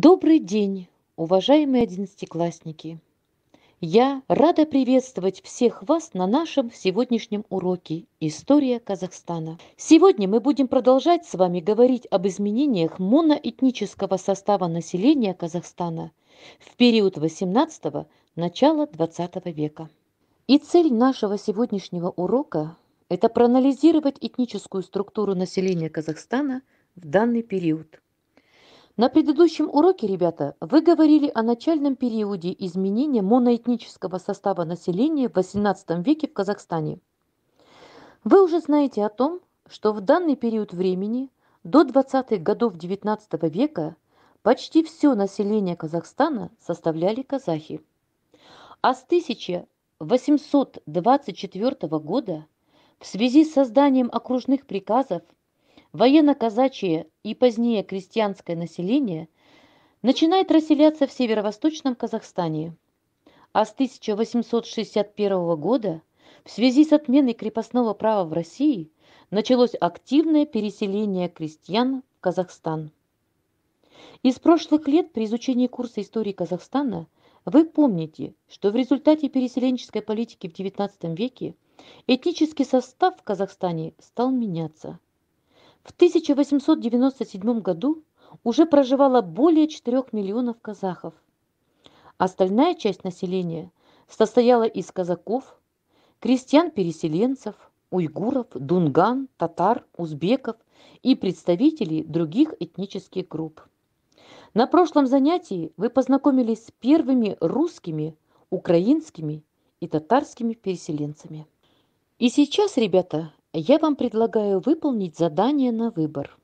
Добрый день, уважаемые одиннадцатиклассники! Я рада приветствовать всех вас на нашем сегодняшнем уроке «История Казахстана». Сегодня мы будем продолжать с вами говорить об изменениях моноэтнического состава населения Казахстана в период 18 – начала 20 века. И цель нашего сегодняшнего урока – это проанализировать этническую структуру населения Казахстана в данный период – на предыдущем уроке, ребята, вы говорили о начальном периоде изменения моноэтнического состава населения в XVIII веке в Казахстане. Вы уже знаете о том, что в данный период времени, до 20-х годов XIX века, почти все население Казахстана составляли казахи. А с 1824 года в связи с созданием окружных приказов военно-казачье и позднее крестьянское население начинает расселяться в северо-восточном Казахстане, а с 1861 года в связи с отменой крепостного права в России началось активное переселение крестьян в Казахстан. Из прошлых лет при изучении курса истории Казахстана вы помните, что в результате переселенческой политики в XIX веке этнический состав в Казахстане стал меняться – в 1897 году уже проживало более 4 миллионов казахов. Остальная часть населения состояла из казаков, крестьян-переселенцев, уйгуров, дунган, татар, узбеков и представителей других этнических групп. На прошлом занятии вы познакомились с первыми русскими, украинскими и татарскими переселенцами. И сейчас, ребята, я вам предлагаю выполнить задание на выбор.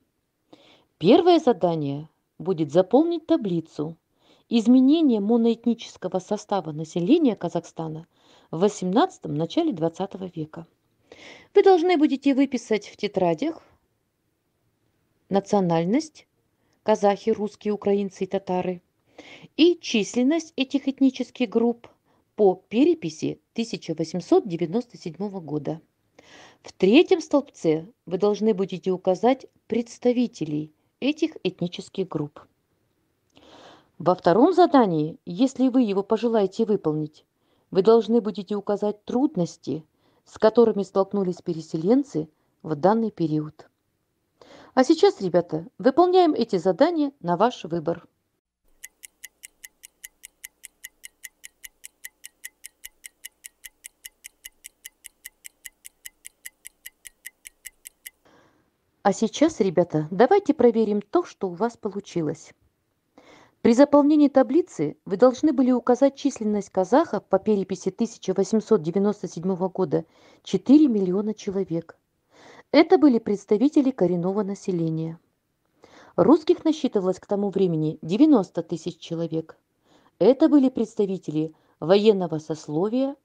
Первое задание будет заполнить таблицу изменения моноэтнического состава населения Казахстана в 18 начале 20 века. Вы должны будете выписать в тетрадях национальность казахи, русские, украинцы и татары и численность этих этнических групп по переписи 1897 года. В третьем столбце вы должны будете указать представителей этих этнических групп. Во втором задании, если вы его пожелаете выполнить, вы должны будете указать трудности, с которыми столкнулись переселенцы в данный период. А сейчас, ребята, выполняем эти задания на ваш выбор. А сейчас, ребята, давайте проверим то, что у вас получилось. При заполнении таблицы вы должны были указать численность казахов по переписи 1897 года 4 миллиона человек. Это были представители коренного населения. Русских насчитывалось к тому времени 90 тысяч человек. Это были представители военного сословия,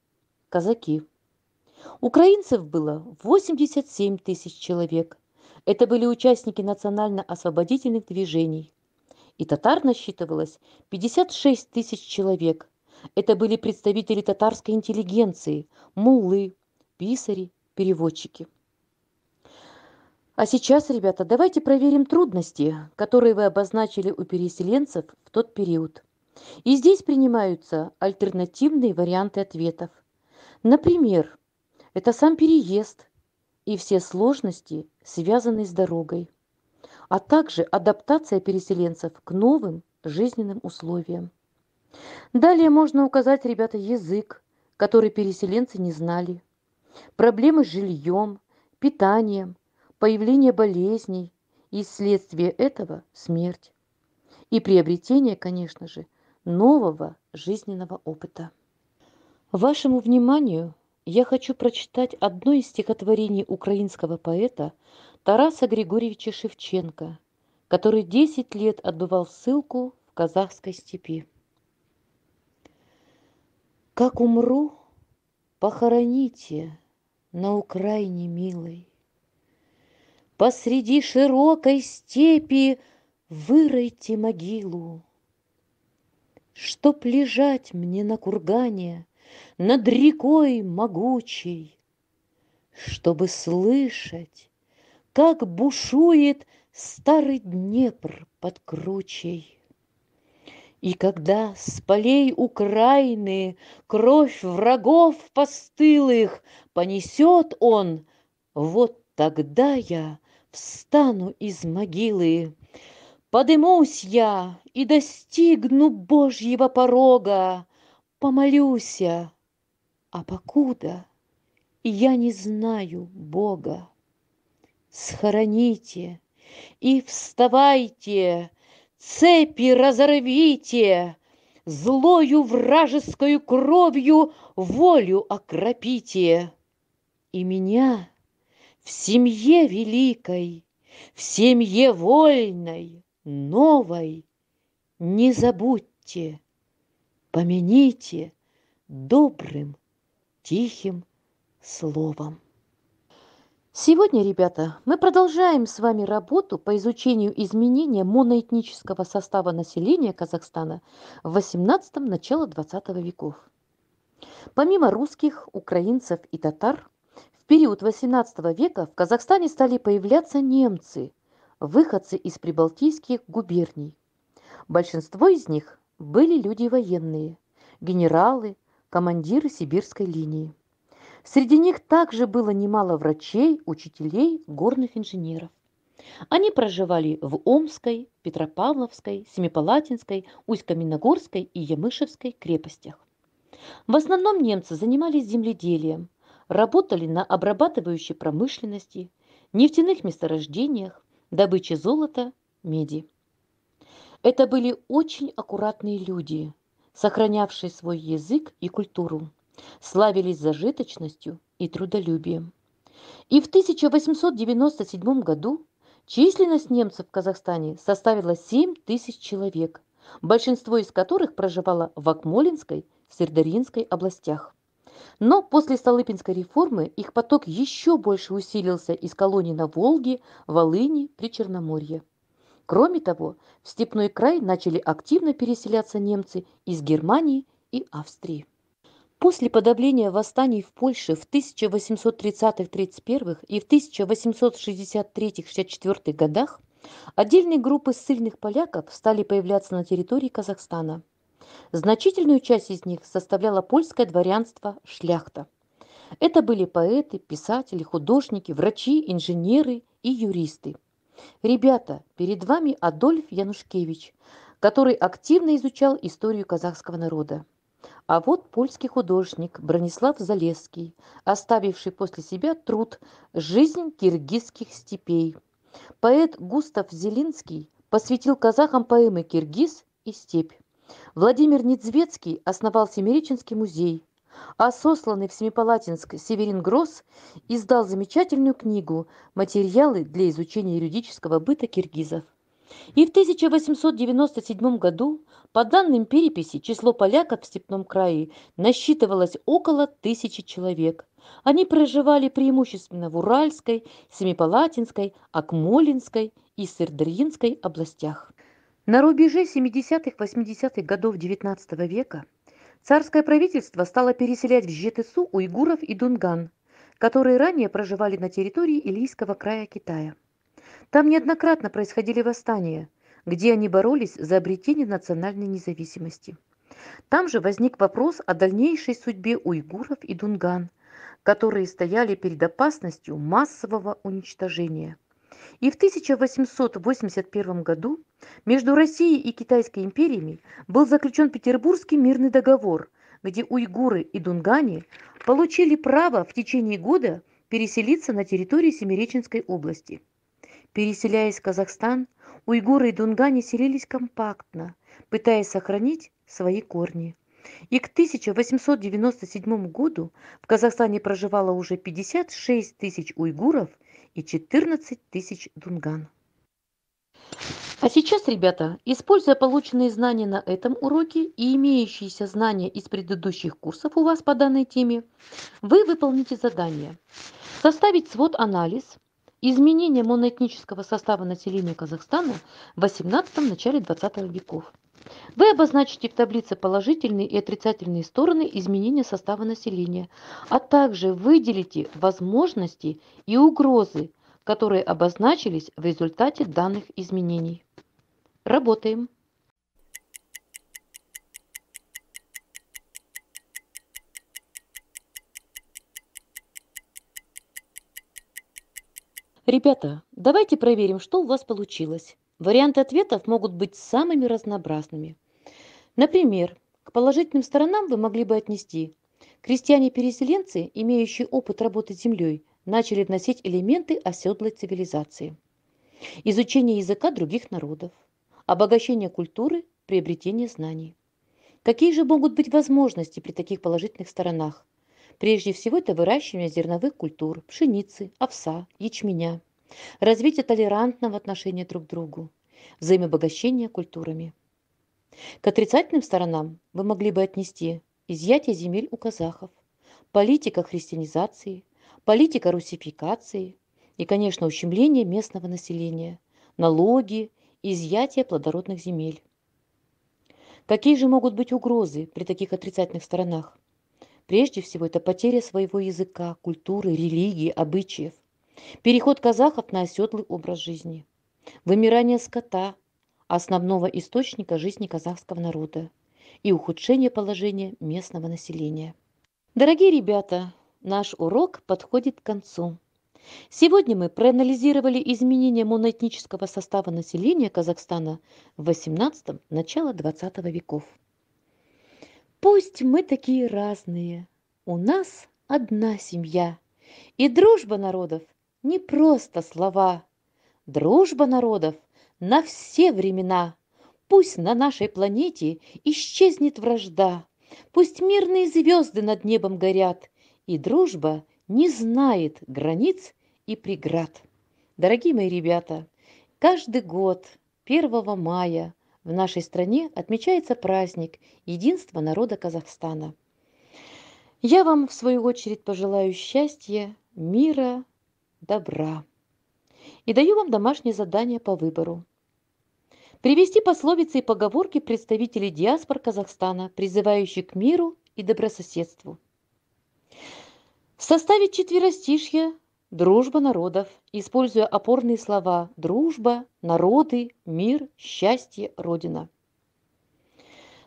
казаки. Украинцев было 87 тысяч человек, это были участники национально-освободительных движений. И татар насчитывалось 56 тысяч человек. Это были представители татарской интеллигенции, муллы, писари, переводчики. А сейчас, ребята, давайте проверим трудности, которые вы обозначили у переселенцев в тот период. И здесь принимаются альтернативные варианты ответов. Например, это сам переезд – и все сложности, связанные с дорогой, а также адаптация переселенцев к новым жизненным условиям. Далее можно указать, ребята, язык, который переселенцы не знали, проблемы с жильем, питанием, появление болезней и следствие этого смерть. И приобретение, конечно же, нового жизненного опыта. Вашему вниманию я хочу прочитать одно из стихотворений украинского поэта Тараса Григорьевича Шевченко, который 10 лет отбывал ссылку в казахской степи. Как умру, похороните на Украине милой. Посреди широкой степи выройте могилу, Чтоб лежать мне на кургане — над рекой могучей, Чтобы слышать, как бушует старый Днепр под кручей. И когда с полей Украины кровь врагов постылых понесет он, вот тогда я встану из могилы. Подымусь я и достигну Божьего порога, помолюсь, а, а покуда я не знаю Бога. Схороните и вставайте, цепи разорвите, злою вражескую кровью волю окропите. И меня в семье великой, в семье вольной, новой не забудьте помяните добрым, тихим словом. Сегодня, ребята, мы продолжаем с вами работу по изучению изменения моноэтнического состава населения Казахстана в 18 начало 20 веков. Помимо русских, украинцев и татар, в период 18 века в Казахстане стали появляться немцы, выходцы из прибалтийских губерний. Большинство из них были люди военные, генералы, командиры сибирской линии. Среди них также было немало врачей, учителей, горных инженеров. Они проживали в Омской, Петропавловской, Семипалатинской, Усть-Каменогорской и Ямышевской крепостях. В основном немцы занимались земледелием, работали на обрабатывающей промышленности, нефтяных месторождениях, добыче золота, меди. Это были очень аккуратные люди, сохранявшие свой язык и культуру, славились зажиточностью и трудолюбием. И в 1897 году численность немцев в Казахстане составила 7 тысяч человек, большинство из которых проживало в Акмолинской, Сырдаринской областях. Но после Столыпинской реформы их поток еще больше усилился из колоний на Волге, Волыни, Причерноморье. Кроме того, в степной край начали активно переселяться немцы из Германии и Австрии. После подавления восстаний в Польше в 1830-31 и в 1863-64 годах отдельные группы сильных поляков стали появляться на территории Казахстана. Значительную часть из них составляло польское дворянство «шляхта». Это были поэты, писатели, художники, врачи, инженеры и юристы – Ребята, перед вами Адольф Янушкевич, который активно изучал историю казахского народа. А вот польский художник Бронислав Залесский, оставивший после себя труд «Жизнь киргизских степей». Поэт Густав Зелинский посвятил казахам поэмы «Киргиз» и «Степь». Владимир Нецветский основал Семиреченский музей – а сосланный в Семипалатинск Северин Гросс издал замечательную книгу «Материалы для изучения юридического быта киргизов». И в 1897 году, по данным переписи, число поляков в Степном крае насчитывалось около тысячи человек. Они проживали преимущественно в Уральской, Семипалатинской, Акмолинской и Сырдарьинской областях. На рубеже 70-80-х годов XIX века Царское правительство стало переселять в Жетысу уйгуров и дунган, которые ранее проживали на территории Илийского края Китая. Там неоднократно происходили восстания, где они боролись за обретение национальной независимости. Там же возник вопрос о дальнейшей судьбе уйгуров и дунган, которые стояли перед опасностью массового уничтожения – и в 1881 году между Россией и Китайской империями был заключен Петербургский мирный договор, где уйгуры и дунгане получили право в течение года переселиться на территории Семиреченской области. Переселяясь в Казахстан, уйгуры и дунгане селились компактно, пытаясь сохранить свои корни. И к 1897 году в Казахстане проживало уже 56 тысяч уйгуров – и 14 тысяч дунган. А сейчас, ребята, используя полученные знания на этом уроке и имеющиеся знания из предыдущих курсов у вас по данной теме, вы выполните задание. Составить свод-анализ изменения моноэтнического состава населения Казахстана в 18-начале 20 веков. Вы обозначите в таблице положительные и отрицательные стороны изменения состава населения, а также выделите возможности и угрозы, которые обозначились в результате данных изменений. Работаем. Ребята, давайте проверим, что у вас получилось. Варианты ответов могут быть самыми разнообразными. Например, к положительным сторонам вы могли бы отнести крестьяне-переселенцы, имеющие опыт работы с землей, начали вносить элементы оседлой цивилизации, изучение языка других народов, обогащение культуры, приобретение знаний. Какие же могут быть возможности при таких положительных сторонах? Прежде всего это выращивание зерновых культур, пшеницы, овса, ячменя развитие толерантного отношения друг к другу, взаимобогащение культурами. К отрицательным сторонам вы могли бы отнести изъятие земель у казахов, политика христианизации, политика русификации и, конечно, ущемление местного населения, налоги, изъятие плодородных земель. Какие же могут быть угрозы при таких отрицательных сторонах? Прежде всего, это потеря своего языка, культуры, религии, обычаев, Переход казахов на оседлый образ жизни. Вымирание скота, основного источника жизни казахского народа и ухудшение положения местного населения. Дорогие ребята, наш урок подходит к концу. Сегодня мы проанализировали изменения моноэтнического состава населения Казахстана в 18 начало 20 веков. Пусть мы такие разные, у нас одна семья, и дружба народов не просто слова. Дружба народов на все времена. Пусть на нашей планете исчезнет вражда, Пусть мирные звезды над небом горят, И дружба не знает границ и преград. Дорогие мои ребята, каждый год 1 мая в нашей стране отмечается праздник Единства народа Казахстана. Я вам, в свою очередь, пожелаю счастья, мира, добра. И даю вам домашнее задание по выбору. Привести пословицы и поговорки представителей диаспор Казахстана, призывающие к миру и добрососедству. Составить четверостишье «Дружба народов», используя опорные слова «дружба», «народы», «мир», «счастье», «родина».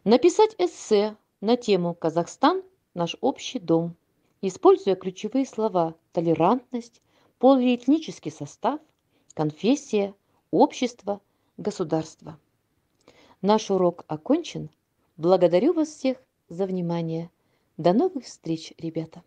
Написать эссе на тему «Казахстан – наш общий дом», используя ключевые слова «толерантность», полиэтнический состав, конфессия, общество, государство. Наш урок окончен. Благодарю вас всех за внимание. До новых встреч, ребята!